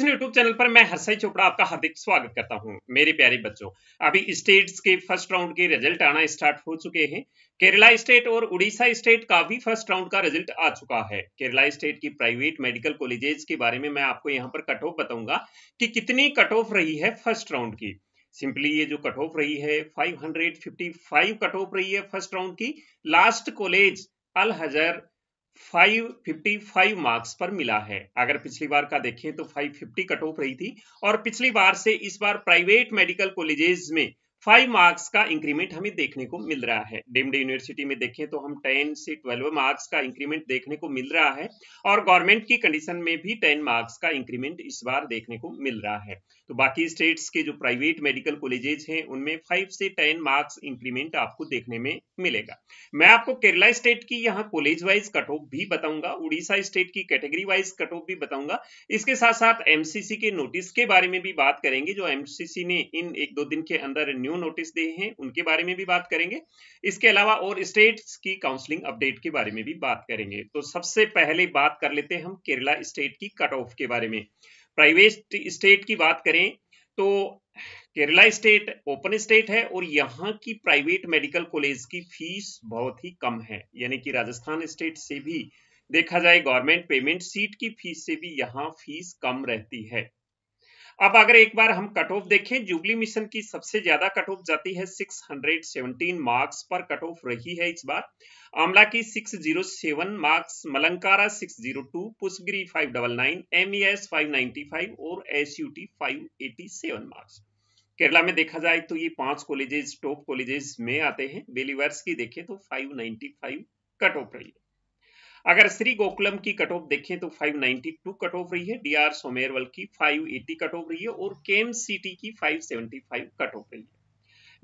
YouTube channel पर मैं हर्षय चोपड़ा आपका हार्दिक स्वागत करता हूं मेरे प्यारे बच्चों अभी स्टेट्स के फर्स्ट राउंड के रिजल्ट आना स्टार्ट हो चुके हैं केरला स्टेट और उड़ीसा स्टेट का भी फर्स्ट राउंड का रिजल्ट आ चुका है केरला स्टेट की प्राइवेट मेडिकल कॉलेजेस के बारे में मैं आपको यहाँ पर कट ऑफ बताऊंगा की कि कितनी कट ऑफ रही है फर्स्ट राउंड की सिंपली ये जो कट ऑफ रही है फाइव कट ऑफ रही है फर्स्ट राउंड की last college Al Azhar five fifty five marks पर मिला है अगर पिछली बार का देखें तो फाइव फिफ्टी कट ऑफ रही थी और पिछली बार से इस बार प्राइवेट मेडिकल कॉलेजेस में फाइव मार्क्स का इंक्रीमेंट हमें देखने को मिल रहा है डिम्ड यूनिवर्सिटी में देखें तो हम टेन से ट्वेल्व मार्क्स का इंक्रीमेंट देखने को मिल रहा है और गवर्नमेंट की कंडीशन में भी टेन मार्क्स का इंक्रीमेंट इस बार देखने को मिल रहा है तो बाकी स्टेट्स के जो प्राइवेट मेडिकल कॉलेजेस हैं उनमें फाइव से टेन मार्क्स इंक्रीमेंट आपको देखने में मिलेगा मैं आपको केरला स्टेट की यहाँ कॉलेज वाइज कट ऑफ भी बताऊंगा उड़ीसा स्टेट की कैटेगरी वाइज कट ऑफ भी बताऊंगा इसके साथ साथ एमसीसी के नोटिस के बारे में भी बात करेंगे जो एमसीसी ने इन एक दो दिन के अंदर न्यू न्यू नोटिस दिए हैं उनके बारे में भी बात करेंगे इसके अलावा और स्टेट्स की काउंसलिंग अपडेट के बारे में भी बात करेंगे तो सबसे पहले बात कर लेते हैं हम केरला स्टेट की कट ऑफ के बारे में प्राइवेट स्टेट की बात करें तो केरला स्टेट ओपन स्टेट है और यहाँ की प्राइवेट मेडिकल कॉलेज की फीस बहुत ही कम है यानी कि राजस्थान स्टेट से भी देखा जाए गवर्नमेंट पेमेंट सीट की फीस से भी यहाँ फीस कम रहती है अब अगर एक बार हम कट ऑफ देखें जुबली मिशन की सबसे ज्यादा कट ऑफ जाती है 617 मार्क्स पर कट ऑफ रही है इस बार आमला की 607 marks Malankara 602 Pushpagiri five MES 595 और एटी सेवन मार्क्स केरला में देखा जाए तो ये पांच कॉलेजेस टॉप कॉलेजेस में आते हैं बेलीवर्स की देखें तो 595 कट ऑफ रही है अगर श्री गोकुलम की कट ऑफ देखें तो 592 कट ऑफ रही है डी आर सोमेरवल की 580 कट ऑफ रही है और केम सिटी की 575 कट ऑफ रही है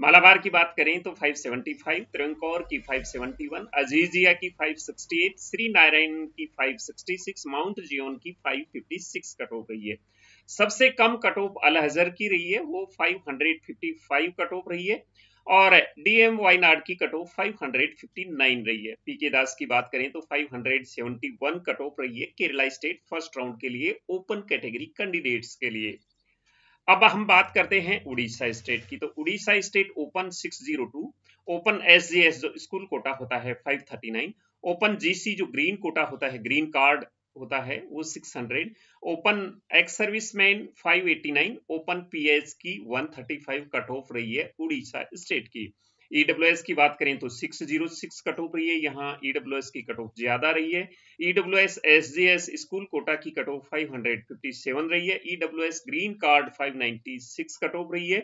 मालाबार की बात करें तो 575, सेवेंटी त्रियंकौर की 571, अजीजिया की 568, श्री नारायण की 566, माउंट जियोन की 556 कट ऑफ रही है सबसे कम कट ऑफ अलहजर की रही है वो 555 कट ऑफ रही है और डीएम वायनाड की कट ऑफ फाइव रही है पीके दास की बात करें तो 571 कट ऑफ रही है केरला स्टेट फर्स्ट राउंड के लिए ओपन कैटेगरी कैंडिडेट्स के लिए अब हम बात करते हैं उड़ीसा स्टेट की तो Orissa state open 602 open S जो स्कूल कोटा होता है 539 ओपन जीसी जो ग्रीन कोटा होता है ग्रीन कार्ड होता है वो 600 open ex service man five open PS की 135 थर्टी फाइव कट ऑफ रही है उड़ीसा स्टेट की ईडब्ल्यू e की बात करें तो 606 जीरो सिक्स कट ऑफ रही है यहाँ ईडब्ल्यू e की कट ऑफ ज्यादा रही है ईडब्ल्यू एस स्कूल कोटा की कट ऑफ फाइव रही है EW green card 596 cut off रही है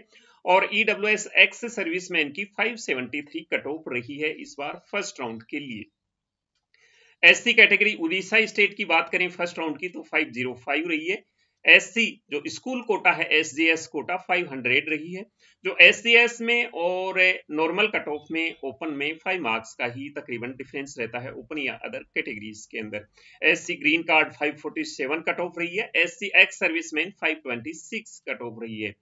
और ईडब्ल्यूएस एक्स सर्विसमैन की 573 कट ऑफ रही है इस बार फर्स्ट राउंड के लिए एससी कैटेगरी उड़ीसा स्टेट की बात करें फर्स्ट राउंड की तो 505 रही है एससी जो स्कूल कोटा है एस कोटा 500 रही है जो एस में और नॉर्मल कट ऑफ में ओपन में 5 मार्क्स का ही तकरीबन डिफरेंस रहता है ओपन या अदर कैटेगरीज के अंदर SC green card 547 cut off रही है S C ex serviceman 526 cut off रही है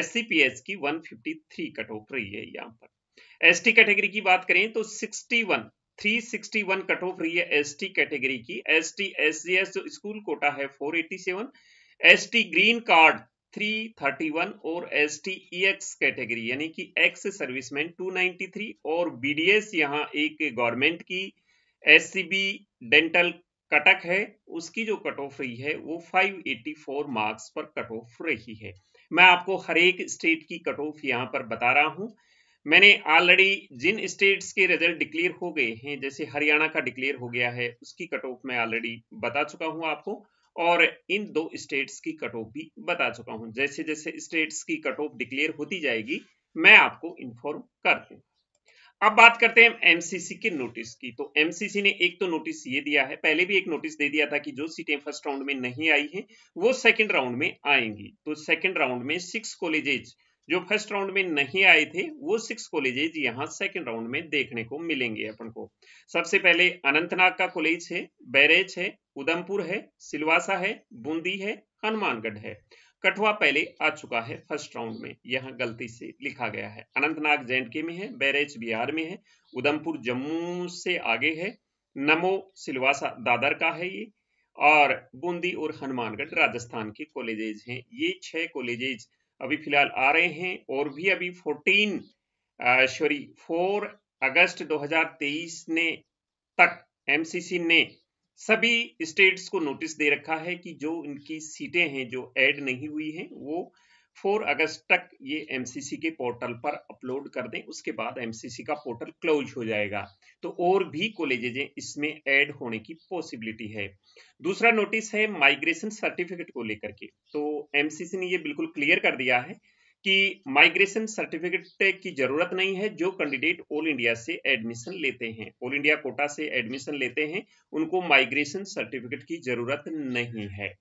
एससी पीएस की 153 कट ऑफ रही है यहाँ पर एसटी कैटेगरी की बात करें तो 61 361 कट ऑफ रही है एसटी कैटेगरी की एसटी एससीएस जो स्कूल कोटा है 487 एसटी ग्रीन कार्ड 331 और एस टी एक्स कैटेगरी यानी कि एक्स सर्विसमैन 293 और बीडीएस यहाँ एक गवर्नमेंट की एससीबी डेंटल कटक है उसकी जो कट ऑफ रही है वो 584 मार्क्स पर कट ऑफ रही है मैं आपको हर एक स्टेट की कट ऑफ यहाँ पर बता रहा हूँ मैंने ऑलरेडी जिन स्टेट्स के रिजल्ट डिक्लेयर हो गए हैं जैसे हरियाणा का डिक्लेयर हो गया है उसकी कट ऑफ मैं ऑलरेडी बता चुका हूं आपको और इन दो स्टेट्स की कट ऑफ भी बता चुका हूं जैसे जैसे स्टेट्स की कट ऑफ डिक्लेयर होती जाएगी मैं आपको इन्फॉर्म कर दूं अब बात करते हैं एमसीसी के नोटिस की तो एमसीसी ने एक तो नोटिस ये दिया है पहले भी एक नोटिस दे दिया था कि जो सीटें फर्स्ट राउंड में नहीं आई हैं वो सेकंड राउंड में आएंगी तो सेकंड राउंड में सिक्स कॉलेजेज जो फर्स्ट राउंड में नहीं आए थे वो सिक्स कॉलेजेज यहाँ सेकंड राउंड में देखने को मिलेंगे अपन को सबसे पहले अनंतनाग का कॉलेज है बैरेज है उधमपुर है सिलवासा है बूंदी है हनुमानगढ़ है कठुआ पहले आ चुका है फर्स्ट राउंड में यहाँ गलती से लिखा गया है अनंतनाग जे के में है बैरेज बिहार में है उधमपुर जम्मू से आगे है नमो सिलवासा दादर का है ये और बूंदी और हनुमानगढ़ राजस्थान के कॉलेजेज हैं ये छह कॉलेजेज अभी फिलहाल आ रहे हैं और भी अभी 14 सॉरी 4 अगस्त 2023 ने तक एमसीसी ने सभी स्टेट्स को नोटिस दे रखा है कि जो इनकी सीटें हैं जो ऐड नहीं हुई हैं वो 4 अगस्त तक ये एम के पोर्टल पर अपलोड कर दें उसके बाद एम का पोर्टल क्लोज हो जाएगा तो और भी कॉलेजेज इसमें ऐड होने की पॉसिबिलिटी है दूसरा नोटिस है माइग्रेशन सर्टिफिकेट को लेकर के तो एम ने ये बिल्कुल क्लियर कर दिया है कि माइग्रेशन सर्टिफिकेट की जरूरत नहीं है जो कैंडिडेट ऑल इंडिया से एडमिशन लेते हैं ऑल इंडिया कोटा से एडमिशन लेते हैं उनको माइग्रेशन सर्टिफिकेट की जरूरत नहीं है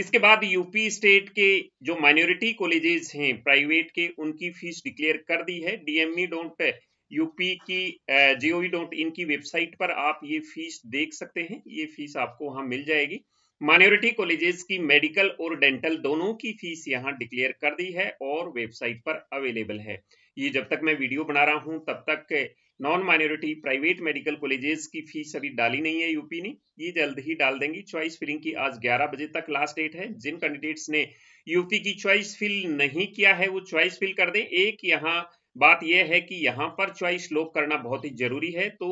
इसके बाद यूपी स्टेट के जो माइनॉरिटी कॉलेजेस हैं प्राइवेट के उनकी फीस डिक्लेयर कर दी है डीएमई डॉट यूपी की जीओवी डॉट इन की वेबसाइट पर आप ये फीस देख सकते हैं ये फीस आपको वहां मिल जाएगी माइनॉरिटी कॉलेजेस की मेडिकल और डेंटल दोनों की फीस यहाँ डिक्लेयर कर दी है और वेबसाइट पर अवेलेबल है ये जब तक मैं वीडियो बना रहा हूँ तब तक non minority private medical colleges की फीस अभी डाली नहीं है यूपी ने ये जल्द ही डाल देंगी चॉइस फिलिंग की आज 11 बजे तक लास्ट डेट है जिन कैंडिडेट्स ने यूपी की चॉइस फिल नहीं किया है वो चॉइस फिल कर दें एक यहाँ बात यह है कि यहाँ पर चॉइस लोक करना बहुत ही जरूरी है तो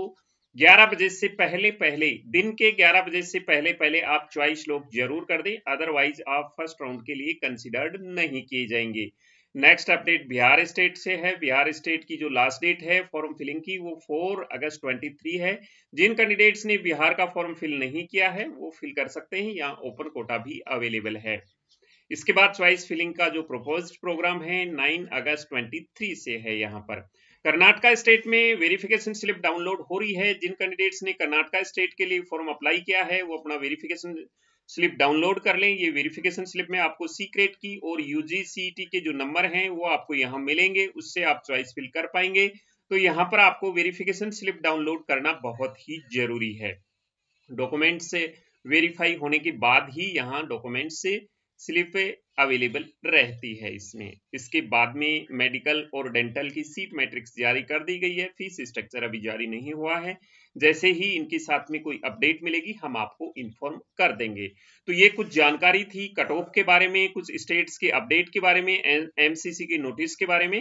11 बजे से पहले पहले दिन के 11 बजे से पहले पहले आप चॉइस लोग जरूर कर दें अदरवाइज आप फर्स्ट राउंड के लिए कंसिडर्ड नहीं किए जाएंगे नेक्स्ट अपडेट बिहार स्टेट से है बिहार स्टेट की जो लास्ट डेट है फॉर्म फिलिंग की वो 4 अगस्त 23 है जिन कैंडिडेट्स ने बिहार का फॉर्म फिल नहीं किया है वो फिल कर सकते हैं यहाँ ओपन कोटा भी अवेलेबल है इसके बाद च्वाइस फिलिंग का जो प्रपोज प्रोग्राम है 9 अगस्त 23 से है यहाँ पर कर्नाटका स्टेट में वेरिफिकेशन स्लिप डाउनलोड हो रही है जिन कैंडिडेट्स ने कर्नाटका स्टेट के लिए फॉर्म अप्लाई किया है वो अपना वेरिफिकेशन स्लिप डाउनलोड कर लें ये वेरिफिकेशन स्लिप में आपको सीक्रेट की और यूजीसीटी के जो नंबर हैं वो आपको यहाँ मिलेंगे उससे आप चॉइस फिल कर पाएंगे तो यहाँ पर आपको वेरिफिकेशन स्लिप डाउनलोड करना बहुत ही जरूरी है डॉक्यूमेंट से वेरीफाई होने के बाद ही यहाँ डॉक्यूमेंट से स्लिप अवेलेबल रहती है इसमें इसके बाद में मेडिकल और डेंटल की सीट मैट्रिक्स जारी कर दी गई है फीस स्ट्रक्चर अभी जारी नहीं हुआ है जैसे ही इनके साथ में कोई अपडेट मिलेगी हम आपको इन्फॉर्म कर देंगे तो ये कुछ जानकारी थी कट ऑफ के बारे में कुछ स्टेट्स के अपडेट के बारे में एमसीसी के नोटिस के बारे में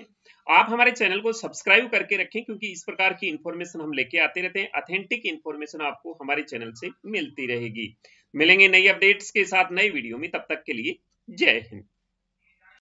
आप हमारे चैनल को सब्सक्राइब करके रखें क्योंकि इस प्रकार की इंफॉर्मेशन हम लेके आते रहते हैं अथेंटिक इन्फॉर्मेशन आपको हमारे चैनल से मिलती रहेगी मिलेंगे नई अपडेट्स के साथ नई वीडियो में तब तक के लिए जय हिंद